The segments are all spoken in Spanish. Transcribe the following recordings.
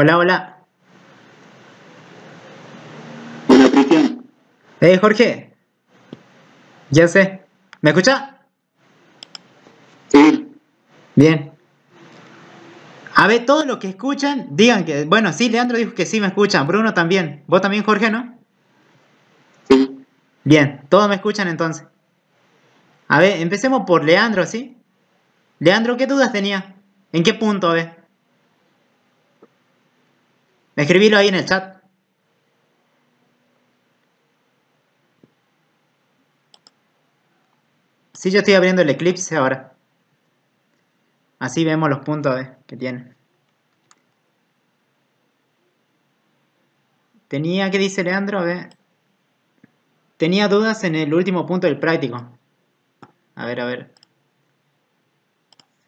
Hola, hola. Hola, Cristian. Eh, Jorge. Ya sé. ¿Me escucha? Sí. Bien. A ver, todos los que escuchan, digan que. Bueno, sí, Leandro dijo que sí me escuchan. Bruno también. Vos también, Jorge, ¿no? Sí. Bien, todos me escuchan entonces. A ver, empecemos por Leandro, ¿sí? Leandro, ¿qué dudas tenía? ¿En qué punto, a Escribilo ahí en el chat. Sí, yo estoy abriendo el Eclipse ahora. Así vemos los puntos eh, que tiene. Tenía, ¿qué dice Leandro? A ver. Tenía dudas en el último punto del práctico. A ver, a ver.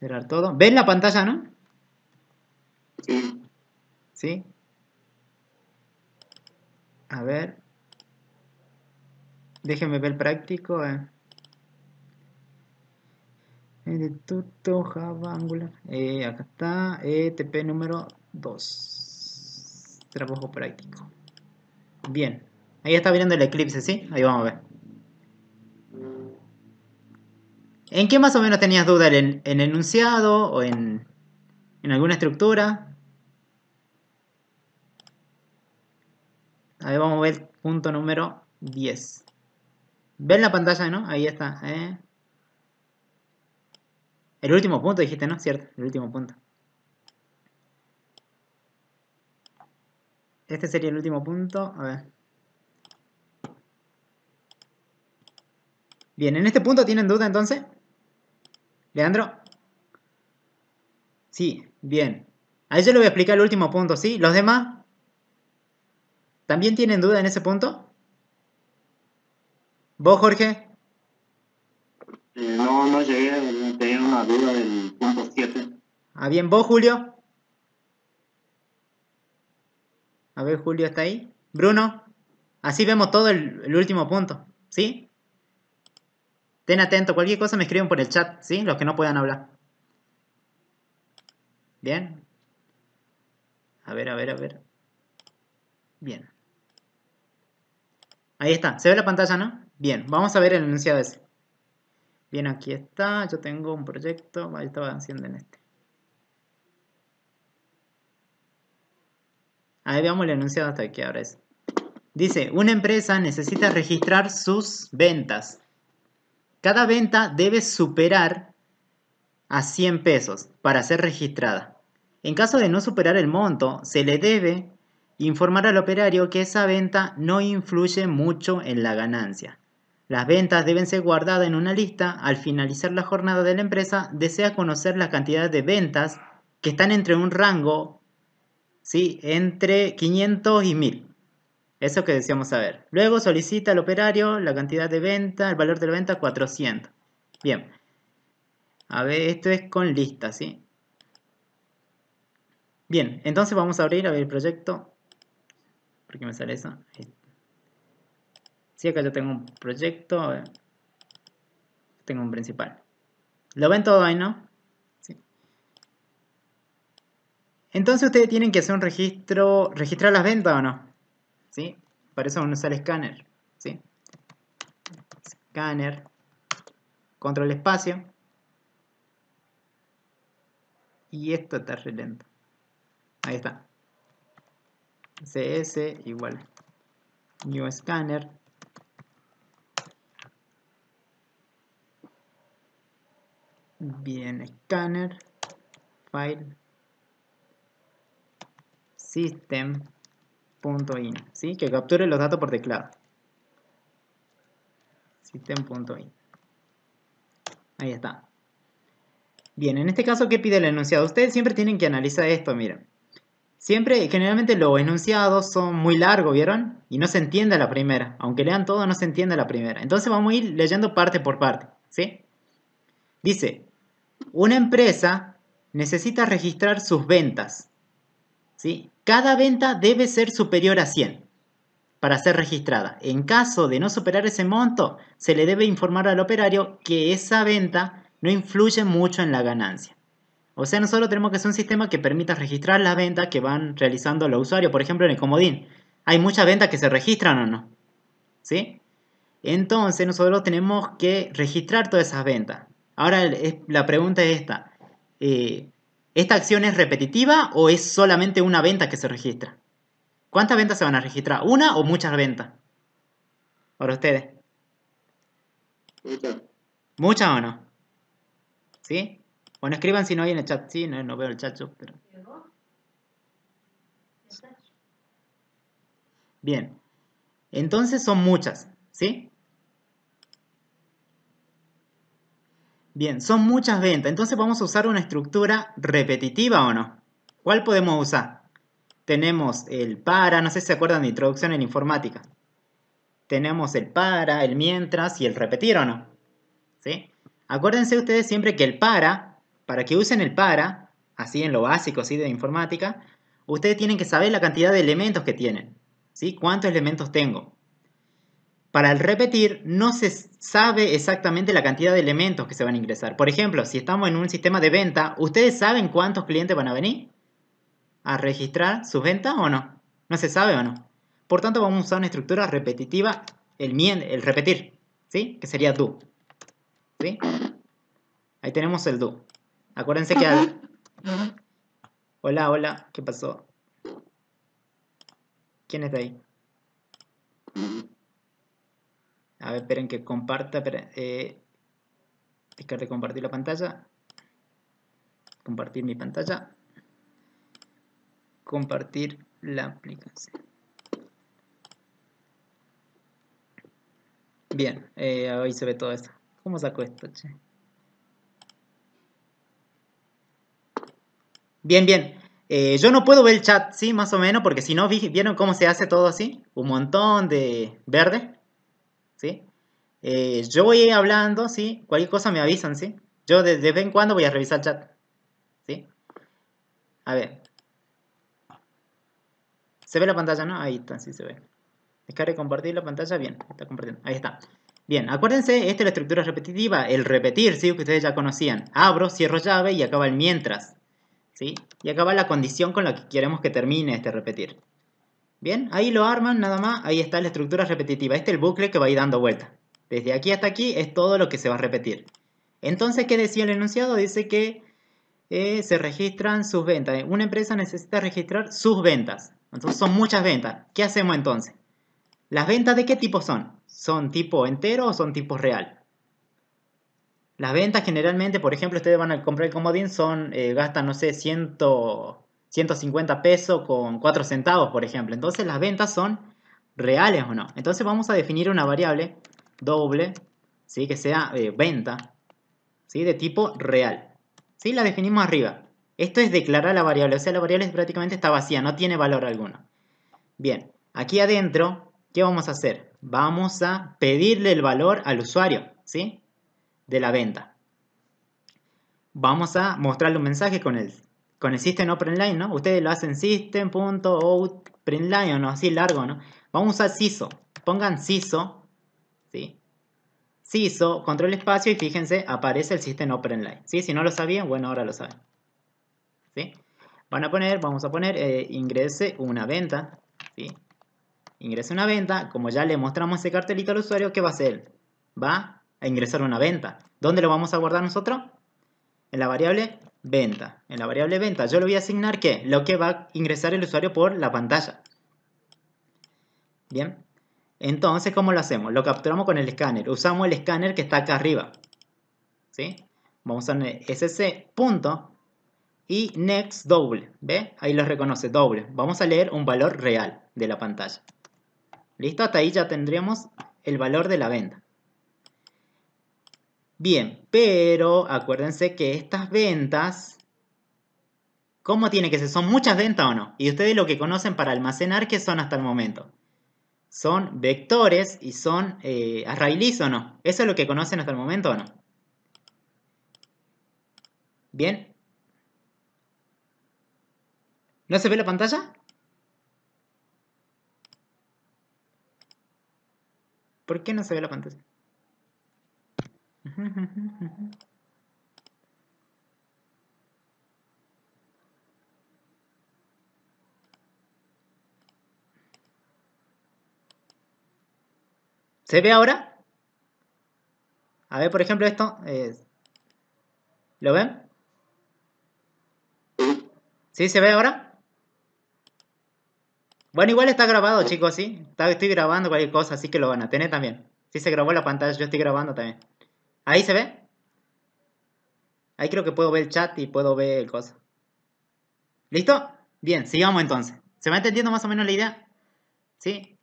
Cerrar todo. ¿Ven la pantalla, no? ¿Sí? A ver. Déjenme ver práctico. Eh. Java Angular. Eh, acá está. ETP número 2. Trabajo práctico. Bien. Ahí está viendo el eclipse, ¿sí? Ahí vamos a ver. ¿En qué más o menos tenías duda? ¿En, enunciado o en, en alguna estructura? A ver, vamos a ver punto número 10. ¿Ven la pantalla, no? Ahí está. ¿eh? El último punto dijiste, ¿no? Cierto, el último punto. Este sería el último punto. A ver. Bien, ¿en este punto tienen duda entonces? ¿Leandro? Sí, bien. Ahí yo le voy a explicar el último punto, ¿sí? ¿Los demás? ¿También tienen duda en ese punto? ¿Vos, Jorge? Eh, no, no llegué, tenía una duda del punto 7. Ah, bien, ¿vos, Julio? A ver, Julio está ahí. Bruno, así vemos todo el, el último punto, ¿sí? Ten atento, cualquier cosa me escriben por el chat, ¿sí? Los que no puedan hablar. Bien. A ver, a ver, a ver. Bien. Ahí está, ¿se ve la pantalla, no? Bien, vamos a ver el enunciado ese. Bien, aquí está, yo tengo un proyecto, ahí estaba haciendo en este. Ahí veamos el enunciado hasta aquí ahora es. Dice, una empresa necesita registrar sus ventas. Cada venta debe superar a 100 pesos para ser registrada. En caso de no superar el monto, se le debe informar al operario que esa venta no influye mucho en la ganancia. Las ventas deben ser guardadas en una lista. Al finalizar la jornada de la empresa, desea conocer la cantidad de ventas que están entre un rango, ¿sí? entre 500 y 1000. Eso que deseamos saber. Luego solicita al operario la cantidad de venta, el valor de la venta 400. Bien. A ver, esto es con lista, ¿sí? Bien, entonces vamos a abrir, a ver el proyecto. ¿Por qué me sale eso? Si sí, acá yo tengo un proyecto, eh, tengo un principal. Lo ven todo ahí, ¿no? Entonces ustedes tienen que hacer un registro, registrar las ventas o no. ¿Sí? Para eso uno sale el escáner. ¿Sí? Escáner. Control espacio. Y esto está re lento. Ahí está cs igual new scanner bien scanner file system.in ¿sí? que capture los datos por teclado system.in ahí está bien en este caso qué pide el enunciado ustedes siempre tienen que analizar esto miren Siempre, generalmente los enunciados son muy largos, ¿vieron? Y no se entiende la primera. Aunque lean todo, no se entiende la primera. Entonces vamos a ir leyendo parte por parte, ¿sí? Dice, una empresa necesita registrar sus ventas, ¿sí? Cada venta debe ser superior a 100 para ser registrada. En caso de no superar ese monto, se le debe informar al operario que esa venta no influye mucho en la ganancia. O sea, nosotros tenemos que hacer un sistema que permita registrar las ventas que van realizando los usuarios. Por ejemplo, en el comodín. Hay muchas ventas que se registran o no. ¿Sí? Entonces, nosotros tenemos que registrar todas esas ventas. Ahora, la pregunta es esta. Eh, ¿Esta acción es repetitiva o es solamente una venta que se registra? ¿Cuántas ventas se van a registrar? ¿Una o muchas ventas? Para ustedes. Muchas. ¿Muchas o no? ¿Sí? Bueno, escriban si no hay en el chat. Sí, no, veo el chat pero... Bien. Entonces son muchas, ¿sí? Bien, son muchas ventas. Entonces vamos a usar una estructura repetitiva o no. ¿Cuál podemos usar? Tenemos el para, no sé si se acuerdan de introducción en informática. Tenemos el para, el mientras y el repetir o no. ¿Sí? Acuérdense ustedes siempre que el para para que usen el para, así en lo básico así de informática, ustedes tienen que saber la cantidad de elementos que tienen. ¿sí? ¿Cuántos elementos tengo? Para el repetir, no se sabe exactamente la cantidad de elementos que se van a ingresar. Por ejemplo, si estamos en un sistema de venta, ¿ustedes saben cuántos clientes van a venir a registrar sus ventas o no? ¿No se sabe o no? Por tanto, vamos a usar una estructura repetitiva, el, el repetir, ¿sí? Que sería do. ¿sí? Ahí tenemos el do. Acuérdense que Hola, hola, ¿qué pasó? ¿Quién está ahí? A ver, esperen que comparta. Esperen, de eh, compartir la pantalla. Compartir mi pantalla. Compartir la aplicación. Bien, eh, ahí se ve todo esto. ¿Cómo saco esto, che? Bien, bien. Eh, yo no puedo ver el chat, ¿sí? Más o menos, porque si no, ¿vieron cómo se hace todo así? Un montón de verde, ¿sí? Eh, yo voy hablando, ¿sí? Cualquier cosa me avisan, ¿sí? Yo de, vez en cuando voy a revisar el chat, ¿sí? A ver. ¿Se ve la pantalla, no? Ahí está, sí se ve. Descargue compartir la pantalla, bien, está compartiendo. Ahí está. Bien, acuérdense, esta es la estructura repetitiva, el repetir, ¿sí? Que ustedes ya conocían. Abro, cierro llave y acaba el mientras, y acaba la condición con la que queremos que termine este repetir. Bien, ahí lo arman nada más, ahí está la estructura repetitiva. Este es el bucle que va a ir dando vuelta. Desde aquí hasta aquí es todo lo que se va a repetir. Entonces, ¿qué decía el enunciado? Dice que eh, se registran sus ventas. Eh, una empresa necesita registrar sus ventas. Entonces son muchas ventas. ¿Qué hacemos entonces? ¿Las ventas de qué tipo son? ¿Son tipo entero o son tipo real? Las ventas generalmente, por ejemplo, ustedes van a comprar el comodín, son, eh, gastan, no sé, 150 pesos con 4 centavos, por ejemplo. Entonces las ventas son reales o no. Entonces vamos a definir una variable doble, ¿sí? que sea eh, venta, ¿sí? de tipo real. ¿sí? La definimos arriba. Esto es declarar la variable, o sea, la variable prácticamente está vacía, no tiene valor alguno. Bien, aquí adentro, ¿qué vamos a hacer? Vamos a pedirle el valor al usuario, ¿sí? de la venta. Vamos a mostrarle un mensaje con el, con el System line. ¿no? Ustedes lo hacen System.OutPrintLine o no, así largo, ¿no? Vamos a usar CISO. Pongan CISO, ¿sí? CISO, control espacio y fíjense, aparece el System line. ¿sí? Si no lo sabían, bueno, ahora lo saben, ¿sí? Van a poner, vamos a poner, eh, ingrese una venta, ¿sí? Ingrese una venta, como ya le mostramos ese cartelito al usuario, ¿qué va a hacer? Va a ingresar una venta. ¿Dónde lo vamos a guardar nosotros? En la variable venta. En la variable venta yo le voy a asignar ¿qué? lo que va a ingresar el usuario por la pantalla. Bien. Entonces, ¿cómo lo hacemos? Lo capturamos con el escáner. Usamos el escáner que está acá arriba. ¿Sí? Vamos a poner sc. Punto y next doble. ¿Ve? Ahí lo reconoce, doble. Vamos a leer un valor real de la pantalla. ¿Listo? Hasta ahí ya tendríamos el valor de la venta. Bien, pero acuérdense que estas ventas, ¿cómo tiene que ser? ¿Son muchas ventas o no? Y ustedes lo que conocen para almacenar, ¿qué son hasta el momento? Son vectores y son eh, o no. ¿Eso es lo que conocen hasta el momento o no? Bien. ¿No se ve la pantalla? ¿Por qué no se ve la pantalla? ¿Se ve ahora? A ver, por ejemplo, esto. Eh, ¿Lo ven? ¿Sí se ve ahora? Bueno, igual está grabado, chicos, ¿sí? estoy grabando cualquier cosa, así que lo van a tener también. Sí se grabó la pantalla, yo estoy grabando también. ¿Ahí se ve? Ahí creo que puedo ver el chat y puedo ver el cosa. ¿Listo? Bien, sigamos entonces. ¿Se va entendiendo más o menos la idea? ¿Sí?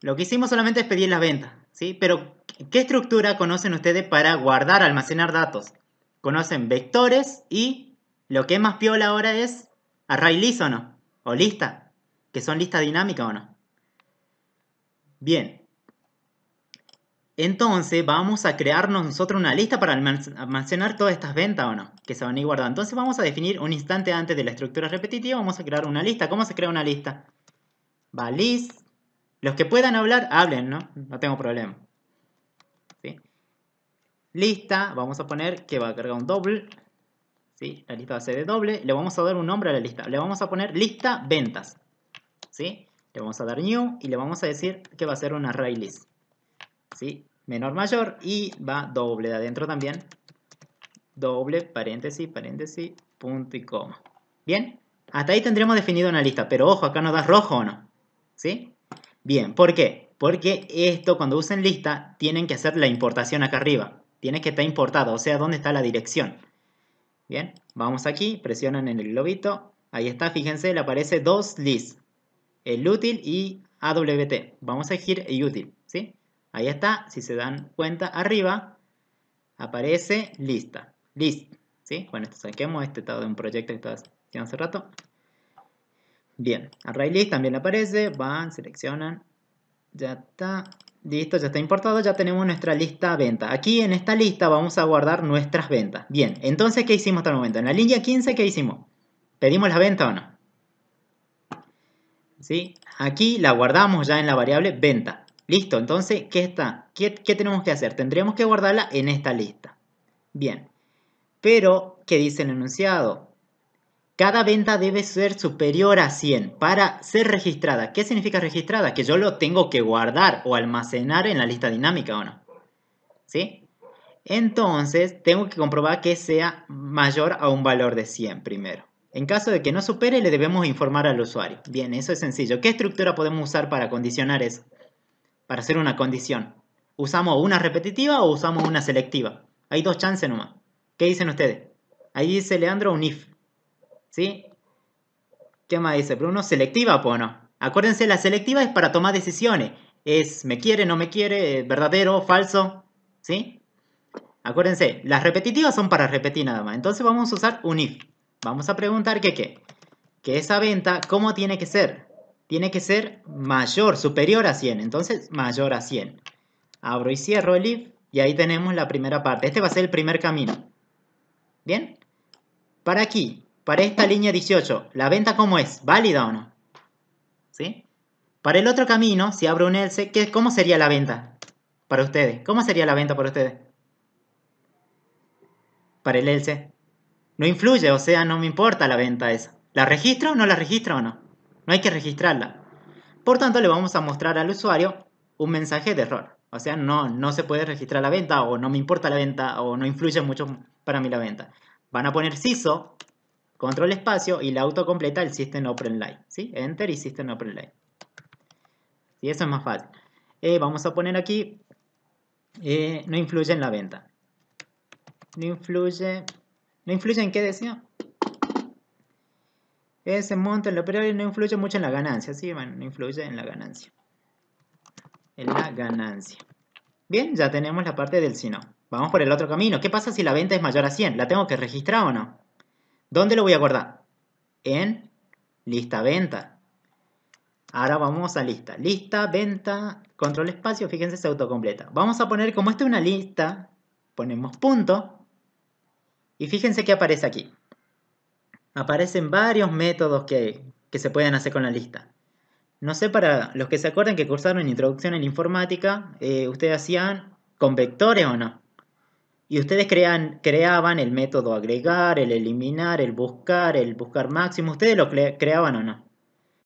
Lo que hicimos solamente es pedir la venta. ¿sí? Pero, ¿qué estructura conocen ustedes para guardar, almacenar datos? Conocen vectores y lo que es más piola ahora es array list o no, o lista, que son listas dinámicas o no. Bien, entonces vamos a crearnos nosotros una lista para almacenar todas estas ventas o no, que se van a ir guardando. Entonces vamos a definir un instante antes de la estructura repetitiva, vamos a crear una lista. ¿Cómo se crea una lista? list. Los que puedan hablar, hablen, ¿no? No tengo problema. ¿Sí? Lista, vamos a poner que va a cargar un doble. ¿Sí? La lista va a ser de doble. Le vamos a dar un nombre a la lista. Le vamos a poner lista ventas. ¿Sí? Le vamos a dar new y le vamos a decir que va a ser un array list. ¿Sí? menor mayor y va doble de adentro también. Doble, paréntesis, paréntesis, punto y coma. Bien, hasta ahí tendremos definido una lista, pero ojo, acá nos da rojo o no. ¿Sí? Bien, ¿por qué? Porque esto cuando usen lista tienen que hacer la importación acá arriba. Tiene que estar importado, o sea, ¿dónde está la dirección? Bien, vamos aquí, presionan en el globito. Ahí está, fíjense, le aparece dos lists. El útil y AWT. Vamos a elegir el útil, ¿sí? Ahí está, si se dan cuenta, arriba aparece lista, list, ¿sí? Bueno, esto saquemos, este estado de un proyecto que estaba hace rato. Bien, array también aparece, van, seleccionan, ya está, listo, ya está importado, ya tenemos nuestra lista venta. Aquí en esta lista vamos a guardar nuestras ventas. Bien, entonces, ¿qué hicimos hasta el momento? En la línea 15, ¿qué hicimos? ¿Pedimos la venta o no? ¿Sí? Aquí la guardamos ya en la variable venta. Listo, entonces, ¿qué está? ¿Qué, tenemos que hacer? Tendríamos que guardarla en esta lista. Bien, pero, ¿qué dice el enunciado? Cada venta debe ser superior a 100 para ser registrada. ¿Qué significa registrada? Que yo lo tengo que guardar o almacenar en la lista dinámica, ¿o no? ¿Sí? Entonces, tengo que comprobar que sea mayor a un valor de 100 primero. En caso de que no supere, le debemos informar al usuario. Bien, eso es sencillo. ¿Qué estructura podemos usar para condicionar eso? para hacer una condición. ¿Usamos una repetitiva o usamos una selectiva? Hay dos chances nomás. ¿Qué dicen ustedes? Ahí dice Leandro un if. ¿Sí? ¿Qué más dice Bruno? ¿Selectiva pues no? Acuérdense, la selectiva es para tomar decisiones. Es me quiere, no me quiere, verdadero, falso. ¿Sí? Acuérdense, las repetitivas son para repetir nada más. Entonces vamos a usar un if. Vamos a preguntar que qué. Que esa venta, ¿cómo tiene que ser? tiene que ser mayor, superior a 100. Entonces, mayor a 100. Abro y cierro el if y ahí tenemos la primera parte. Este va a ser el primer camino. ¿Bien? Para aquí, para esta línea 18, ¿la venta cómo es? ¿Válida o no? ¿Sí? Para el otro camino, si abro un else, ¿cómo sería la venta para ustedes? ¿Cómo sería la venta para ustedes? Para el else. No influye, o sea, no me importa la venta esa. ¿La registro o no la registro o no? no hay que registrarla. Por tanto, le vamos a mostrar al usuario un mensaje de error. O sea, no, no se puede registrar la venta o no me importa la venta o no influye mucho para mí la venta. Van a poner CISO, control espacio y la autocompleta el System Open Line. ¿sí? Enter y System Open Y eso es más fácil. Eh, vamos a poner aquí, eh, no influye en la venta. No influye, ¿no influye en qué decía? Ese monto en lo operaria no influye mucho en la ganancia, sí, bueno, no influye en la ganancia. En la ganancia. Bien, ya tenemos la parte del si no. Vamos por el otro camino. ¿Qué pasa si la venta es mayor a 100? ¿La tengo que registrar o no? ¿Dónde lo voy a guardar? En lista venta. Ahora vamos a lista. Lista, venta, control espacio, fíjense, se autocompleta. Vamos a poner, como esta una lista, ponemos punto. Y fíjense que aparece aquí aparecen varios métodos que, se pueden hacer con la lista. No sé, para los que se acuerdan que cursaron introducción en informática, eh, ustedes hacían con vectores o no. Y ustedes crean, creaban el método agregar, el eliminar, el buscar, el buscar máximo. ¿Ustedes lo creaban o no?